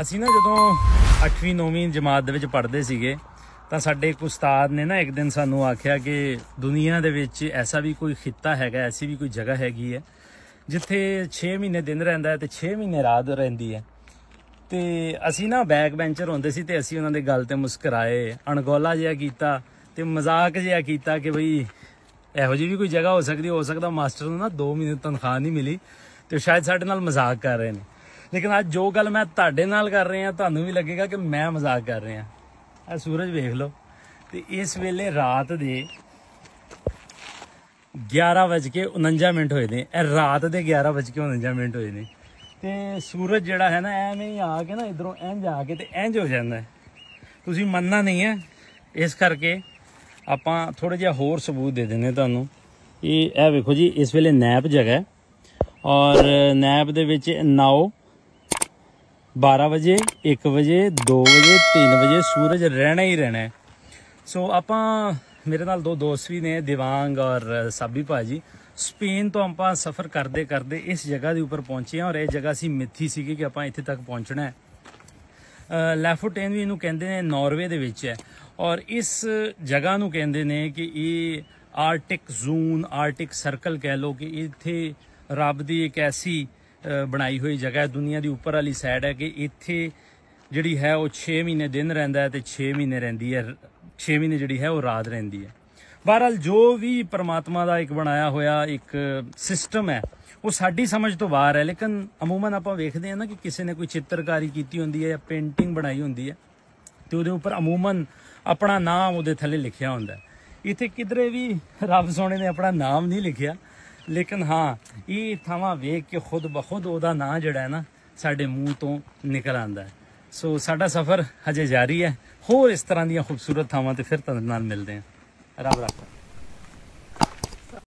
ਅਸੀਂ ਨਾ ਜਦੋਂ 8ਵੀਂ 9ਵੀਂ ਜਮਾਤ ਦੇ ਵਿੱਚ ਪੜ੍ਹਦੇ ਸੀਗੇ ਤਾਂ ਸਾਡੇ ਇੱਕ ਉਸਤਾਦ ਨੇ ਨਾ ਇੱਕ ਦਿਨ ਸਾਨੂੰ ਆਖਿਆ ਕਿ ਦੁਨੀਆ ਦੇ ਵਿੱਚ ਐਸਾ ਵੀ ਕੋਈ ਖਿੱਤਾ ਹੈਗਾ ਐਸੀ ਵੀ ਕੋਈ ਜਗ੍ਹਾ ਹੈਗੀ ਹੈ ਜਿੱਥੇ 6 ਮਹੀਨੇ ਦਿਨ ਰਹਿੰਦਾ ਹੈ ਤੇ 6 ਮਹੀਨੇ ਰਾਤ ਰਹਿੰਦੀ ਹੈ ਤੇ ਅਸੀਂ ਨਾ ਬੈਕ ਬੈਂਚਰ ਹੁੰਦੇ ਸੀ ਤੇ ਅਸੀਂ ਉਹਨਾਂ ਦੇ ਗੱਲ ਤੇ ਮੁਸਕਰਾਏ ਅਣਗੋਲਾ ਜਿਹਾ ਕੀਤਾ ਤੇ ਮਜ਼ਾਕ ਜਿਹਾ ਕੀਤਾ ਕਿ ਭਈ ਇਹੋ ਜਿਹੀ ਵੀ ਕੋਈ ਜਗ੍ਹਾ ਹੋ ਸਕਦੀ ਹੋ ਸਕਦਾ ਮਾਸਟਰ ਨੂੰ ਨਾ 2 ਮਹੀਨੇ ਤਨਖਾਹ ਨਹੀਂ ਮਿਲੀ ਤੇ ਸ਼ਾਇਦ ਸਾਡੇ ਨਾਲ ਮਜ਼ਾਕ ਕਰ ਰਹੇ ਨੇ ਲੇਕਿਨ ਅੱਜ ਜੋ ਗੱਲ ਮੈਂ ਤੁਹਾਡੇ ਨਾਲ ਕਰ ਰਿਹਾ ਤੁਹਾਨੂੰ ਵੀ ਲੱਗੇਗਾ ਕਿ ਮੈਂ ਮਜ਼ਾਕ ਕਰ ਰਿਹਾ ਆ ਸੂਰਜ ਵੇਖ ਲਓ ਤੇ ਇਸ ਵੇਲੇ ਰਾਤ ਦੇ 11:49 ਮਿੰਟ ਹੋਏ ਨੇ ਇਹ ਰਾਤ ਦੇ 11:49 ਮਿੰਟ ਹੋਏ ਨੇ ਤੇ ਸੂਰਜ ਜਿਹੜਾ ਹੈ ਨਾ ਐਵੇਂ ਹੀ ਆ ਕੇ ਨਾ ਇਧਰੋਂ ਐਂ ਜਾ ਕੇ ਤੇ ਐਂਜ ਹੋ ਜਾਂਦਾ ਤੁਸੀਂ ਮੰਨਣਾ ਨਹੀਂ ਹੈ ਇਸ ਕਰਕੇ ਆਪਾਂ ਥੋੜਾ ਜਿਹਾ ਹੋਰ ਸਬੂਤ ਦੇ ਦਿੰਨੇ ਤੁਹਾਨੂੰ ਇਹ ਇਹ ਵੇਖੋ ਜੀ ਇਸ ਵੇਲੇ ਨੈਪ ਜਗ੍ਹਾ ਔਰ ਨੈਪ ਦੇ ਵਿੱਚ ਨਾਓ 12 ਵਜੇ 1 ਵਜੇ 2 ਵਜੇ 3 ਵਜੇ ਸੂਰਜ ਰਹਿਣਾ ਹੀ ਰਹਿਣਾ ਸੋ ਆਪਾਂ ਮੇਰੇ ਨਾਲ ਦੋ ਦੋਸਤ ਵੀ ਨੇ ਦਿਵਾਂਗ ਔਰ ਸਾਬੀ ਭਾਜੀ ਸਪੇਨ ਤੋਂ ਆਪਾਂ ਸਫ਼ਰ ਕਰਦੇ ਕਰਦੇ ਇਸ ਜਗ੍ਹਾ ਦੇ ਉੱਪਰ ਪਹੁੰਚੇ ਆਂ ਔਰ ਇਹ ਜਗ੍ਹਾ ਸੀ ਮਿੱਥੀ ਸੀਗੀ ਕਿ ਆਪਾਂ ਇੱਥੇ ਤੱਕ ਪਹੁੰਚਣਾ ਹੈ ਲੈਫੋਟੇਨ ਵੀ ਇਹਨੂੰ ਕਹਿੰਦੇ ਨੇ ਨਾਰਵੇ ਦੇ ਵਿੱਚ ਹੈ ਔਰ ਇਸ ਜਗ੍ਹਾ ਨੂੰ ਕਹਿੰਦੇ ਨੇ ਕਿ ਇਹ ਆਰਟਿਕ ਜ਼ੋਨ ਆਰਟਿਕ ਸਰਕਲ ਕਹਿ ਲੋ ਕਿ ਇੱਥੇ ਰੱਬ ਦੀ ਇੱਕ ਐਸੀ ਬਣਾਈ ਹੋਈ ਜਗ੍ਹਾ ਹੈ ਦੁਨੀਆ ਦੀ ਉੱਪਰ ਵਾਲੀ ਸਾਈਡ ਹੈ ਕਿ ਇੱਥੇ ਜਿਹੜੀ ਹੈ ਉਹ 6 ਮਹੀਨੇ ਦਿਨ ਰਹਿੰਦਾ ਹੈ ਤੇ 6 ਮਹੀਨੇ ਰਹਿੰਦੀ ਹੈ 6 ਮਹੀਨੇ ਜਿਹੜੀ ਹੈ ਉਹ ਰਾਤ ਰਹਿੰਦੀ ਹੈ ਬਹਰਾਲ ਜੋ ਵੀ ਪ੍ਰਮਾਤਮਾ ਦਾ ਇੱਕ ਬਣਾਇਆ ਹੋਇਆ ਇੱਕ ਸਿਸਟਮ ਹੈ ਉਹ ਸਾਡੀ ਸਮਝ ਤੋਂ ਬਾਹਰ ਹੈ ਲੇਕਿਨ ਅਮੂਮਨ ਆਪਾਂ ਵੇਖਦੇ ਹਾਂ ਨਾ ਕਿ ਕਿਸੇ ਨੇ ਕੋਈ ਚਿੱਤਰਕਾਰੀ ਕੀਤੀ ਹੁੰਦੀ ਹੈ ਜਾਂ ਪੇਂਟਿੰਗ ਬਣਾਈ ਹੁੰਦੀ ਹੈ ਤੇ ਉਹਦੇ ਉੱਪਰ ਅਮੂਮਨ ਆਪਣਾ ਨਾਮ ਉਹਦੇ ਥੱਲੇ ਲਿਖਿਆ ਹੁੰਦਾ ਹੈ ਇੱਥੇ ਕਿਧਰੇ ਵੀ ਰੱਬ ਸੋਹਣੇ ਨੇ ਆਪਣਾ ਨਾਮ ਨਹੀਂ ਲਿਖਿਆ ਲੇਕਿਨ ਹਾਂ ਇਹ ਥਾਵਾਂ ਵੇਖ ਕੇ ਖੁਦ ਬਖੁਦ ਉਹਦਾ ਨਾਂ ਜਿਹੜਾ ਹੈ ਨਾ ਸਾਡੇ ਮੂੰਹ ਤੋਂ ਨਿਕਲ ਆਂਦਾ ਹੈ ਸੋ ਸਾਡਾ ਸਫ਼ਰ ਹਜੇ ਜਾਰੀ ਹੈ ਹੋਰ ਇਸ ਤਰ੍ਹਾਂ ਦੀਆਂ ਖੂਬਸੂਰਤ ਥਾਵਾਂ ਤੇ ਫਿਰ ਤੁਹਾਡੇ ਨਾਲ ਮਿਲਦੇ ਹਾਂ ਰੱਬ ਰੱਖਾ